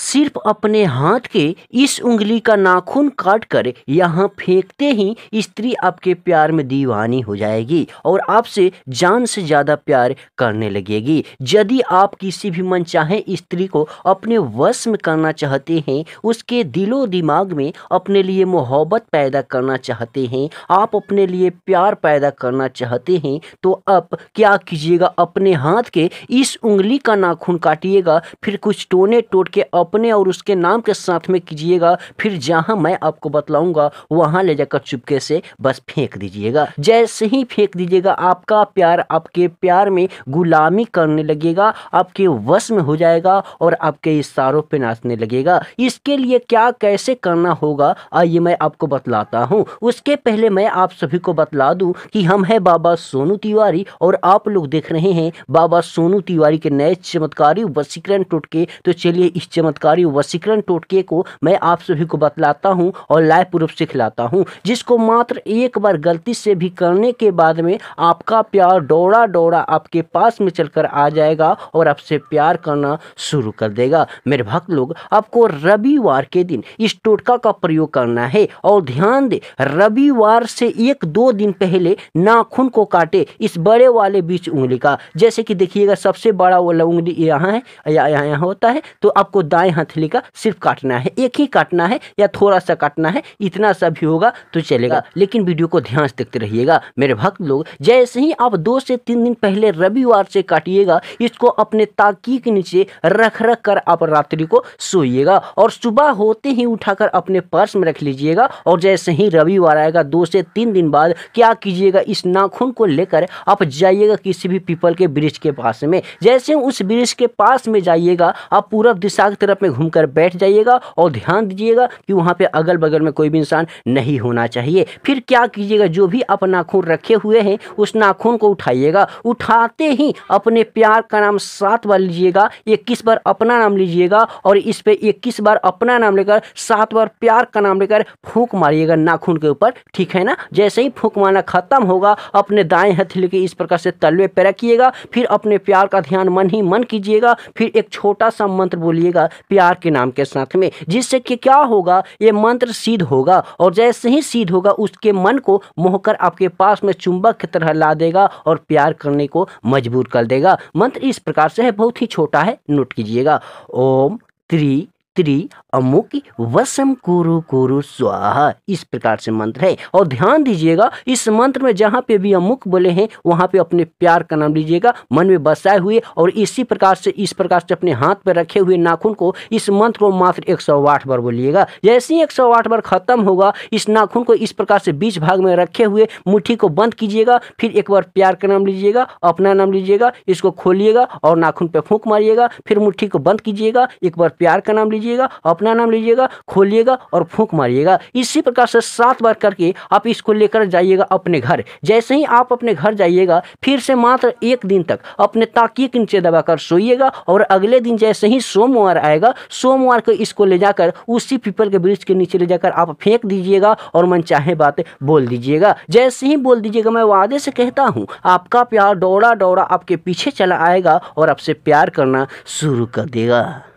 सिर्फ अपने हाथ के इस उंगली का नाखून काट कर यहाँ फेंकते ही स्त्री आपके प्यार में दीवानी हो जाएगी और आपसे जान से ज़्यादा प्यार करने लगेगी यदि आप किसी भी मनचाहे स्त्री को अपने वश में करना चाहते हैं उसके दिलो दिमाग में अपने लिए मोहब्बत पैदा करना चाहते हैं आप अपने लिए प्यार पैदा करना चाहते हैं तो आप क्या कीजिएगा अपने हाथ के इस उंगली का नाखून काटिएगा फिर कुछ टोने टोट के अपने और उसके नाम के साथ में कीजिएगा फिर जहां मैं आपको बतलाऊंगा वहां ले जाकर चुपके से बस फेंक दीजिएगा जैसे ही फेंक दीजिएगा आपका प्यार आपके प्यार में गुलामी करने लगेगा आपके वश में हो जाएगा और आपके इशारों पर नाचने लगेगा इसके लिए क्या कैसे करना होगा आइए मैं आपको बतलाता हूँ उसके पहले मैं आप सभी को बतला दूँ कि हम हैं बाबा सोनू तिवारी और आप लोग देख रहे हैं बाबा सोनू तिवारी के नए चमत्कारी वसीकरण टूट के तो चलिए इस चमत्कार चमत्कारी वसीकरण टोटके को मैं आप सभी को बतलाता हूँ और लाइव प्रूफ सिखलाता हूँ जिसको मात्र एक बार गलती से भी करने के बाद में आपका प्यार डोड़ा डोड़ा आपके पास में चलकर आ जाएगा और आपसे प्यार करना शुरू कर देगा मेरे भक्त लोग आपको रविवार के दिन इस टोटका का प्रयोग करना है और ध्यान दे रविवार से एक दो दिन पहले नाखून को काटे इस बड़े वाले बीच उंगली का जैसे कि देखिएगा सबसे बड़ा वाला उंगली यहाँ है या यहाँ होता है तो आपको दाएं बाएं हथेली का सिर्फ काटना है एक ही काटना है या थोड़ा सा काटना है इतना सा भी होगा तो चलेगा लेकिन वीडियो को ध्यान से देखते रहिएगा मेरे भक्त लोग जैसे ही आप दो से तीन दिन पहले रविवार से काटिएगा इसको अपने ताकी के नीचे रख रख कर आप रात्रि को सोइएगा और सुबह होते ही उठाकर अपने पर्स में रख लीजिएगा और जैसे ही रविवार आएगा दो से तीन दिन बाद क्या कीजिएगा इस नाखून को लेकर आप जाइएगा किसी भी पीपल के ब्रिज के पास में जैसे उस ब्रिज के पास में जाइएगा आप पूरब दिशा की तरफ तरफ में घूम कर बैठ जाइएगा और ध्यान दीजिएगा कि वहाँ पर अगल बगल में कोई भी इंसान नहीं होना चाहिए फिर क्या कीजिएगा जो भी आप नाखून रखे हुए हैं उस नाखून को उठाइएगा उठाते ही अपने प्यार का नाम सात बार लीजिएगा इक्कीस बार अपना नाम लीजिएगा और इस पर इक्कीस बार अपना नाम लेकर सात बार प्यार का नाम लेकर फूक मारिएगा नाखून के ऊपर ठीक है ना जैसे ही फूक मारना खत्म होगा अपने दाएं हथ लेके इस प्रकार से तलवे पैरा किएगा फिर अपने प्यार का ध्यान मन ही मन कीजिएगा फिर एक छोटा सा मंत्र बोलिएगा प्यार के नाम के साथ में जिससे कि क्या होगा ये मंत्र सिद्ध होगा और जैसे ही सिद्ध होगा उसके मन को मोहकर आपके पास में चुंबक की तरह ला देगा और प्यार करने को मजबूर कर देगा मंत्र इस प्रकार से है बहुत ही छोटा है नोट कीजिएगा ओम त्रि त्रि अमुक वसम कुरु कुरु स्वाहा इस प्रकार से मंत्र है और ध्यान दीजिएगा इस मंत्र में जहाँ पे भी अमुक बोले हैं वहाँ पे अपने प्यार का नाम लीजिएगा मन में बसाए हुए और इसी प्रकार से इस प्रकार से अपने हाथ पे रखे हुए नाखून को इस मंत्र को मात्र एक सौ आठ बार बोलिएगा जैसे ही एक सौ आठ बार खत्म होगा इस नाखून को इस प्रकार से बीच भाग में रखे हुए मुट्ठी को बंद कीजिएगा फिर एक बार प्यार का नाम लीजिएगा अपना नाम लीजिएगा इसको खोलिएगा और नाखून पे फूक मारिएगा फिर मुठ्ठी को बंद कीजिएगा एक बार प्यार का नाम लीजिए लीजिएगा अपना नाम लीजिएगा खोलिएगा और फूंक मारिएगा इसी प्रकार से सात बार करके आप इसको लेकर जाइएगा अपने घर जैसे ही आप अपने घर जाइएगा फिर से मात्र एक दिन तक अपने ताकिए के नीचे दबाकर सोइएगा और अगले दिन जैसे ही सोमवार आएगा सोमवार को इसको ले जाकर उसी पीपल के ब्रिज के नीचे ले जाकर आप फेंक दीजिएगा और मन चाहे बात बोल दीजिएगा जैसे ही बोल दीजिएगा मैं वादे से कहता हूँ आपका प्यार दौड़ा दौड़ा आपके पीछे चला आएगा और आपसे प्यार करना शुरू कर देगा